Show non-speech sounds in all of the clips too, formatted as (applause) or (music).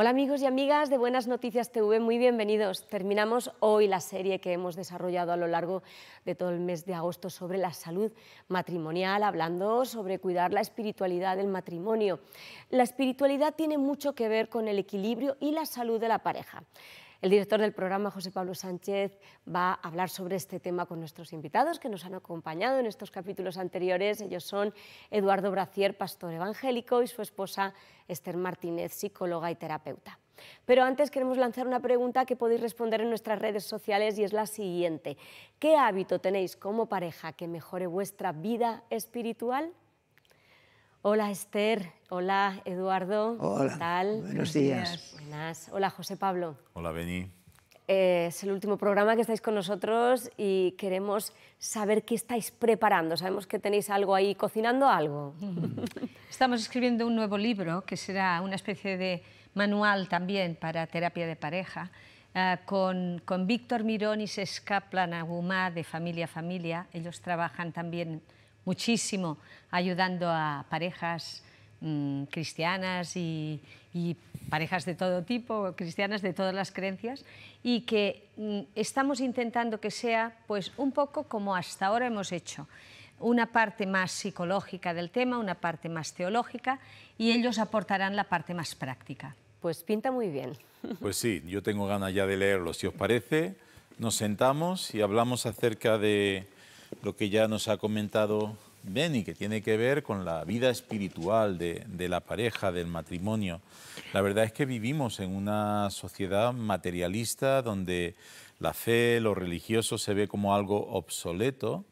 Hola amigos y amigas de Buenas Noticias TV, muy bienvenidos. Terminamos hoy la serie que hemos desarrollado a lo largo de todo el mes de agosto sobre la salud matrimonial, hablando sobre cuidar la espiritualidad del matrimonio. La espiritualidad tiene mucho que ver con el equilibrio y la salud de la pareja. El director del programa, José Pablo Sánchez, va a hablar sobre este tema con nuestros invitados que nos han acompañado en estos capítulos anteriores. Ellos son Eduardo Bracier, pastor evangélico, y su esposa Esther Martínez, psicóloga y terapeuta. Pero antes queremos lanzar una pregunta que podéis responder en nuestras redes sociales y es la siguiente. ¿Qué hábito tenéis como pareja que mejore vuestra vida espiritual? Hola Esther, hola Eduardo, ¿qué tal? Buenos días. Buenas. Hola José Pablo. Hola Beni. Eh, es el último programa que estáis con nosotros y queremos saber qué estáis preparando. Sabemos que tenéis algo ahí cocinando algo. (laughs) Estamos escribiendo un nuevo libro que será una especie de manual también para terapia de pareja. Eh, con, con Víctor Mirón y Sesca Planagumá de Familia a Familia. Ellos trabajan también muchísimo ayudando a parejas mm, cristianas y, parejas de todo tipo, cristianas de todas las creencias, y que mm, estamos intentando que sea pues un poco como hasta ahora hemos hecho una parte más psicológica del tema, una parte más teológica, y ellos aportarán la parte más práctica. Pues pinta muy bien. (laughs) Pues sí, yo tengo ganas ya de leerlo, si os parece. Nos sentamos y hablamos acerca de, lo que ya nos ha comentado Benny, que tiene que ver con la vida espiritual de, la pareja, del matrimonio. La verdad es que vivimos en una sociedad materialista donde la fe, lo religioso se ve como algo obsoleto.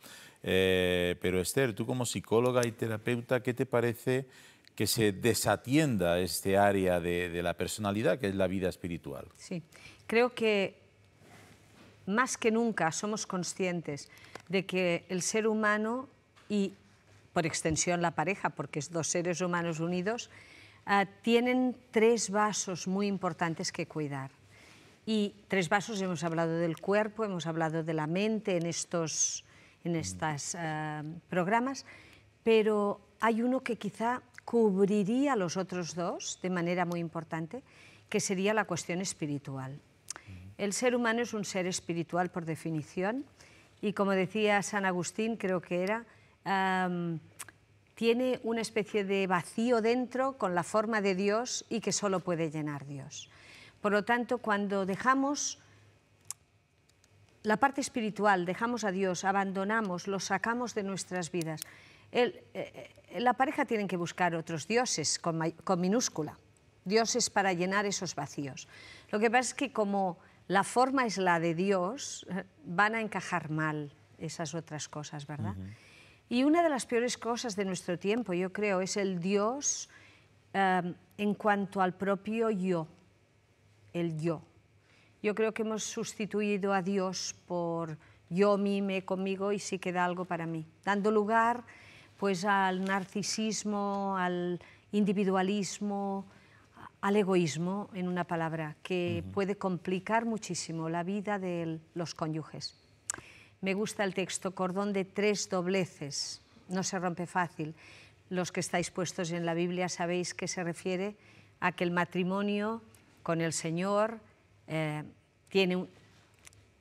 Eh, pero Esther, tú como psicóloga y terapeuta, ¿qué te parece que se desatienda este área de la personalidad, que es la vida espiritual? Sí, creo que más que nunca somos conscientes de que el ser humano y por extensión la pareja, porque es dos seres humanos unidos, ah, tienen tres vasos muy importantes que cuidar. Y tres vasos, hemos hablado del cuerpo, hemos hablado de la mente en estos en mm. ah, programas, pero hay uno que quizá cubriría los otros dos de manera muy importante, que sería la cuestión espiritual. Mm. El ser humano es un ser espiritual por definición y como decía San Agustín, creo que era, tiene una especie de vacío dentro con la forma de Dios y que solo puede llenar Dios. Por lo tanto, cuando dejamos la parte espiritual, dejamos a Dios, abandonamos, lo sacamos de nuestras vidas, eh, eh, la pareja tiene que buscar otros dioses con, con minúscula, dioses para llenar esos vacíos. Lo que pasa es que como la forma es la de Dios, eh, van a encajar mal esas otras cosas, ¿verdad? Y una de las peores cosas de nuestro tiempo, yo creo, es el Dios em, en cuanto al propio yo, el yo. Yo creo que hemos sustituido a Dios por yo, me, conmigo y sí queda algo para mí, dando lugar pues al narcisismo, al individualismo, al egoísmo, en una palabra, que puede complicar muchísimo la vida de los cónyuges. Me gusta el texto, cordón de tres dobleces, no se rompe fácil. Los que estáis puestos en la Biblia sabéis que se refiere a que el matrimonio con el Señor eh, tiene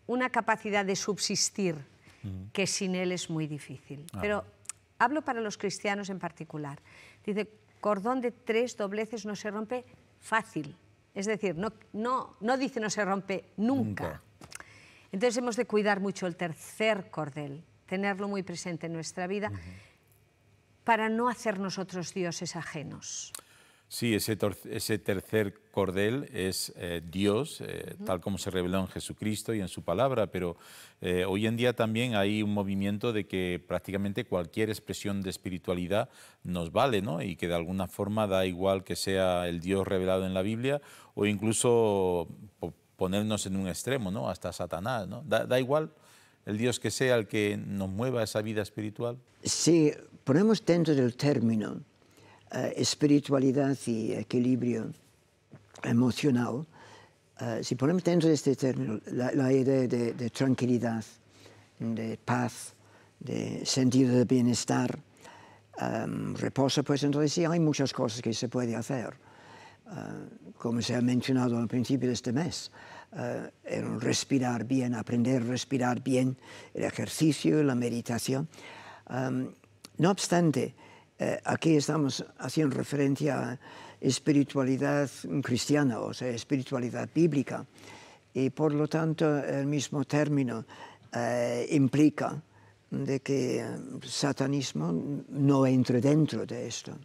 una capacidad de subsistir que sin Él es muy difícil. Ah. Pero hablo para los cristianos en particular. Dice, cordón de tres dobleces no se rompe fácil. Es decir, no, no, dice no se rompe nunca. Entonces hemos de cuidar mucho el tercer cordel, tenerlo muy presente en nuestra vida para no hacer nosotros dioses ajenos. Sí, ese, tercer cordel es eh, Dios, eh, tal como se reveló en Jesucristo y en su palabra, pero eh, hoy en día también hay un movimiento de que prácticamente cualquier expresión de espiritualidad nos vale, ¿no? Y que de alguna forma da igual que sea el Dios revelado en la Biblia o incluso ponernos en un extremo, ¿no? Hasta Satanás, ¿no? Da, igual el Dios que sea el que nos mueva esa vida espiritual. Sí, ponemos dentro del término eh, espiritualidad y equilibrio emocional, eh, si ponemos dentro de este término la, idea de, tranquilidad, de paz, de sentido de bienestar, em, reposo, pues entonces sí hay muchas cosas que se puede hacer. Eh, como se ha mencionado al principio de este mes, el respirar bien, aprender a respirar bien, el ejercicio, la meditación. Em, no obstante, eh, aquí estamos haciendo referencia a espiritualidad cristiana, o sea, espiritualidad bíblica, y por lo tanto el mismo término eh, implica de que satanismo no entre dentro de esto.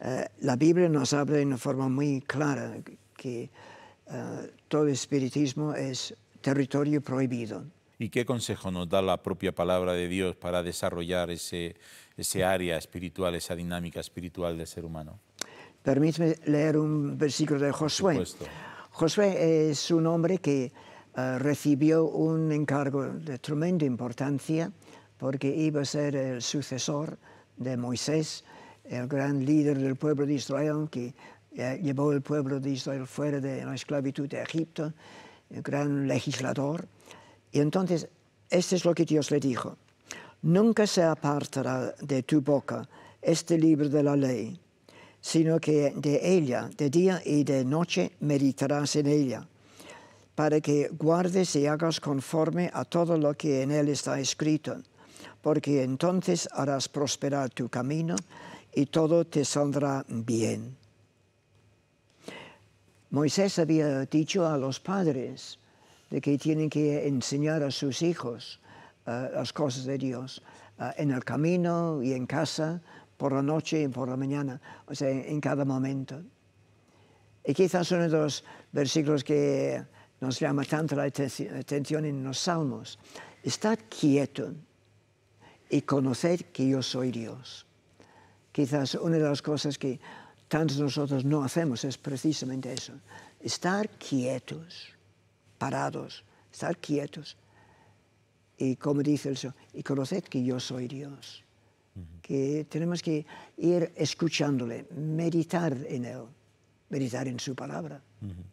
Eh, la Biblia nos habla de una forma muy clara que todo espiritismo es territorio prohibido y qué consejo nos da la propia palabra de Dios para desarrollar ese, ese área espiritual, esa dinámica espiritual del ser humano. Permíteme leer un versículo de Josué. Josué es un hombre que eh, recibió un encargo de tremenda importancia porque iba a ser el sucesor de Moisés, el gran líder del pueblo de Israel que eh, llevó el pueblo de Israel fuera de la esclavitud de Egipto, el gran legislador. Y entonces, esto es lo que Dios le dijo. Nunca se apartará de tu boca este libro de la ley, sino que de ella, de día y de noche, meditarás en ella, para que guardes y hagas conforme a todo lo que en él está escrito, porque entonces harás prosperar tu camino y todo te saldrá bien. Moisés había dicho a los padres, de que tienen que enseñar a sus hijos eh, las cosas de Dios eh, en el camino y en casa, por la noche y por la mañana, o sea, en, cada momento. Y quizás uno de los versículos que nos llama tanto la atención en los salmos, estar quieto y conocer que yo soy Dios. Quizás una de las cosas que tantos nosotros no hacemos es precisamente eso, estar quietos parados, estar quietos. Y como dice el Señor, y conoced que yo soy Dios. Que tenemos que ir escuchándole, meditar en Él, meditar en su palabra,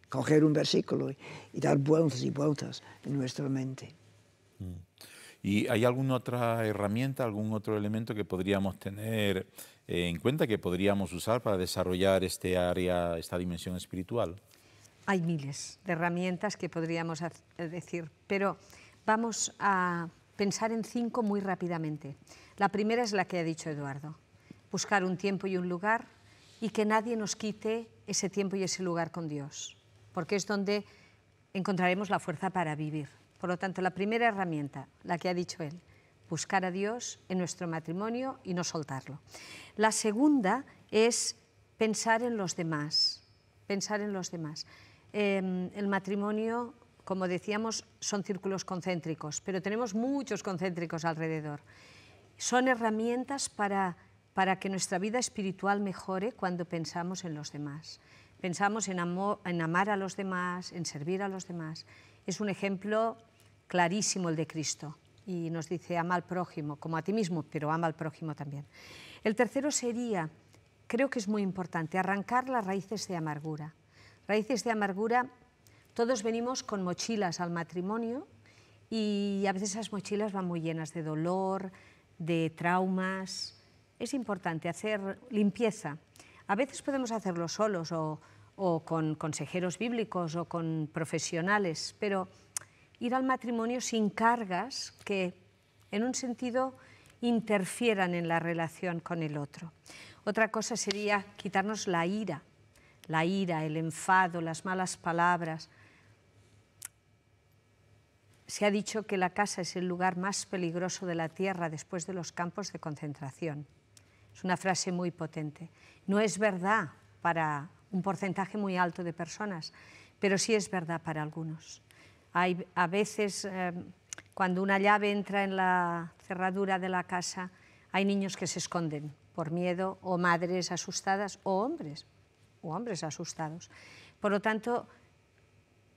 coger un versículo y, dar vueltas y vueltas en nuestra mente. ¿Y hay alguna otra herramienta, algún otro elemento que podríamos tener eh, en cuenta, que podríamos usar para desarrollar este área, esta dimensión espiritual? hay miles de herramientas que podríamos decir, pero vamos a pensar en cinco muy rápidamente. La primera es la que ha dicho Eduardo, buscar un tiempo y un lugar y que nadie nos quite ese tiempo y ese lugar con Dios, porque es donde encontraremos la fuerza para vivir. Por lo tanto, la primera herramienta, la que ha dicho él, buscar a Dios en nuestro matrimonio y no soltarlo. La segunda es pensar en los demás, pensar en los demás. Em, el matrimonio, como decíamos, son círculos concéntricos, pero tenemos muchos concéntricos alrededor. Son herramientas para, que nuestra vida espiritual mejore cuando pensamos en los demás. Pensamos en, en amar a los demás, en servir a los demás. Es un ejemplo clarísimo el de Cristo y nos dice ama al prójimo como a ti mismo, pero ama al prójimo también. El tercero sería, creo que es muy importante, arrancar las raíces de amargura. Raíces de amargura, todos venimos con mochilas al matrimonio y a veces esas mochilas van muy llenas de dolor, de traumas. Es importante hacer limpieza. A veces podemos hacerlo solos o, con consejeros bíblicos o con profesionales, pero ir al matrimonio sin cargas que, en un sentido, interfieran en la relación con el otro. Otra cosa sería quitarnos la ira, la ira, el enfado, las malas palabras. Se ha dicho que la casa es el lugar más peligroso de la tierra después de los campos de concentración. Es una frase muy potente. No es verdad para un porcentaje muy alto de personas, pero sí es verdad para algunos. Hay, a veces, eh, cuando una llave entra en la cerradura de la casa, hay niños que se esconden por miedo o madres asustadas o hombres o hombres asustados. Por lo tanto,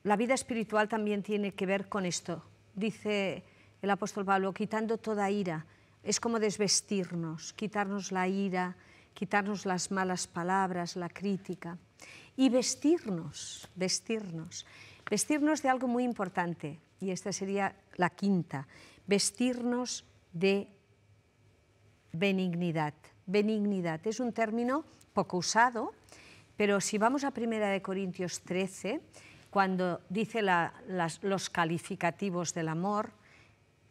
la vida espiritual también tiene que ver con esto. Dice el apóstol Pablo, quitando toda ira, es como desvestirnos, quitarnos la ira, quitarnos las malas palabras, la crítica y vestirnos, vestirnos, vestirnos de algo muy importante y esta sería la quinta, vestirnos de benignidad. Benignidad es un término poco usado, pero si vamos a Primera de Corintios 13, cuando dice los calificativos del amor,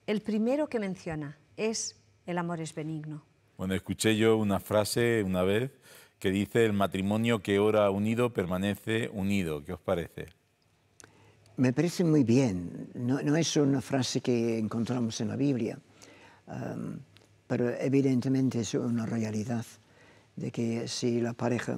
el primero que menciona es el amor es benigno. Bueno, escuché yo una frase una vez que dice el matrimonio que ora unido permanece unido. ¿Qué os parece? Me parece muy bien. No, es una frase que encontramos en la Biblia, um, pero evidentemente es una realidad de que si la pareja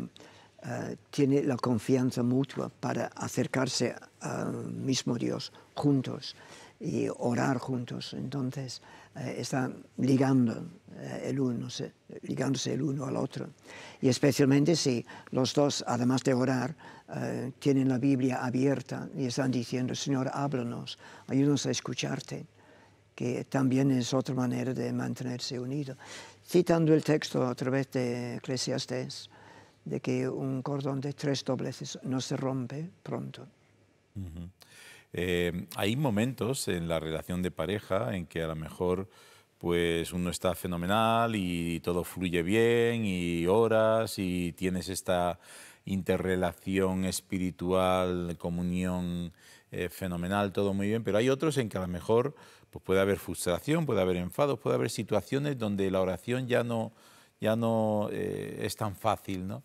eh, tiene la confianza mutua para acercarse al mismo Dios juntos y orar juntos. Entonces eh, están ligando eh, el uno, ligándose el uno al otro. Y especialmente si los dos, además de orar, tienen la Biblia abierta y están diciendo, Señor, háblanos, ayúdanos a escucharte que también es otra manera de mantenerse unidos. Citando el texto a través de Eclesiastes, de que un cordón de tres dobleces no se rompe pronto. Eh, hay momentos en la relación de pareja en que a lo mejor pues uno está fenomenal y todo fluye bien y horas y tienes esta interrelación espiritual, comunión eh, fenomenal, todo muy bien, pero hay otros en que a lo mejor pues puede haber frustración, puede haber enfados, puede haber situaciones donde la oración ya no, ya no eh, es tan fácil, ¿no?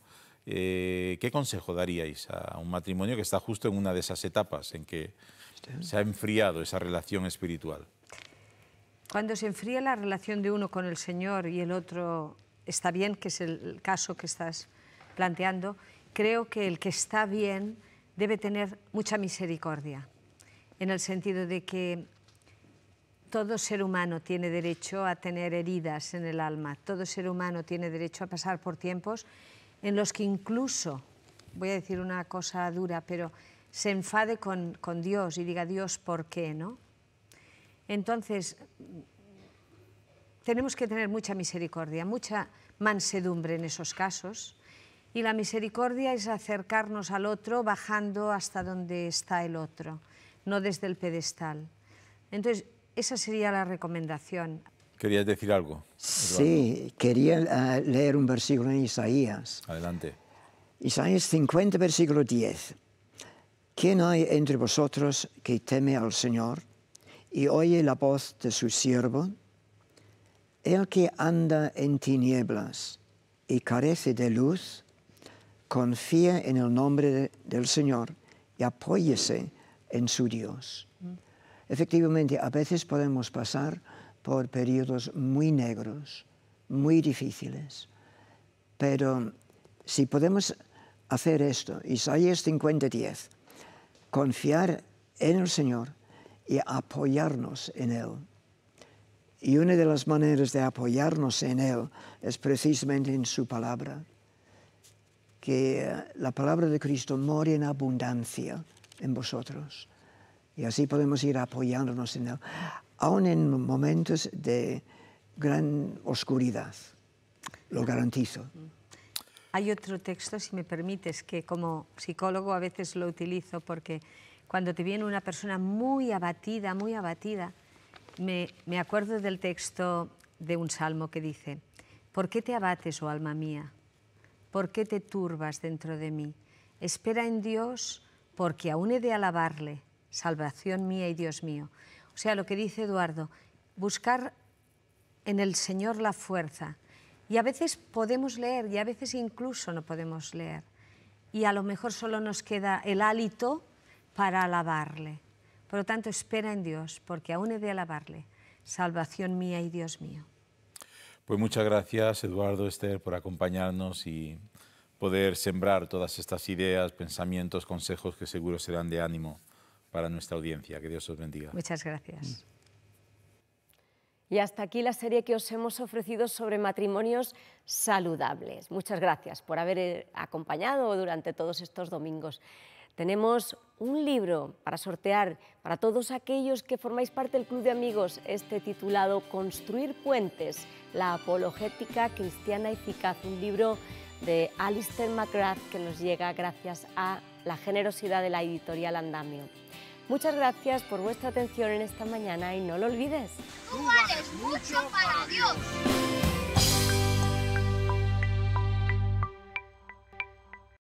Eh, ¿Qué consejo daríais a un matrimonio que está justo en una de esas etapas en que se ha enfriado esa relación espiritual? Cuando se enfría la relación de uno con el Señor y el otro está bien, que es el caso que estás planteando, creo que el que está bien debe tener mucha misericordia, en el sentido de que todo ser humano tiene derecho a tener heridas en el alma, todo ser humano tiene derecho a pasar por tiempos en los que incluso, voy a decir una cosa dura, pero se enfade con, Dios y diga, Dios, ¿por qué? ¿no? Entonces, tenemos que tener mucha misericordia, mucha mansedumbre en esos casos. Y la misericordia es acercarnos al otro bajando hasta donde está el otro, no desde el pedestal. Entonces, esa sería la recomendación. ¿Querías decir algo? Sí, quería ah, leer un versículo en Isaías. Adelante. Isaías 50, versículo 10. ¿Quién hay entre vosotros que teme al Señor y oye la voz de su siervo? El que anda en tinieblas y carece de luz, confía en el nombre del Señor y apóyese en su Dios. Mm. Efectivamente, a veces podemos pasar por periodos muy negros, muy difíciles. Pero si podemos hacer esto, Isaías 50:10, confiar en el Señor y apoyarnos en Él. Y una de las maneras de apoyarnos en Él es precisamente en su palabra, que eh, la palabra de Cristo muere en abundancia en vosotros. Y así podemos ir apoyándonos en Él. Aún en momentos de gran oscuridad, lo garantizo. Hay otro texto, si me permites, que como psicólogo a veces lo utilizo porque cuando te viene una persona muy abatida, muy abatida, me, me acuerdo del texto de un salmo que dice, ¿por qué te abates, oh alma mía? ¿Por qué te turbas dentro de mí? Espera en Dios porque aún he de alabarle, salvación mía y Dios mío. O sea, lo que dice Eduardo, buscar en el Señor la fuerza. Y a veces podemos leer y a veces incluso no podemos leer. Y a lo mejor solo nos queda el hálito para alabarle. Por lo tanto, espera en Dios, porque aún he de alabarle. Salvación mía y Dios mío. Pues muchas gracias, Eduardo, Esther, por acompañarnos y poder sembrar todas estas ideas, pensamientos, consejos que seguro serán de ánimo para nuestra audiencia. Que Dios os bendiga. Muchas gracias. Y hasta aquí la serie que os hemos ofrecido sobre matrimonios saludables. Muchas gracias por haber eh, acompañado durante todos estos domingos. Tenemos un libro para sortear para todos aquellos que formáis parte del Club de Amigos, este titulado Construir Puentes, la apologética cristiana eficaz, un libro de Alistair McGrath que nos llega gracias a la generosidad de la editorial Andamio. Muchas gracias por vuestra atención en esta mañana y no lo olvides. Tú vales mucho para Dios.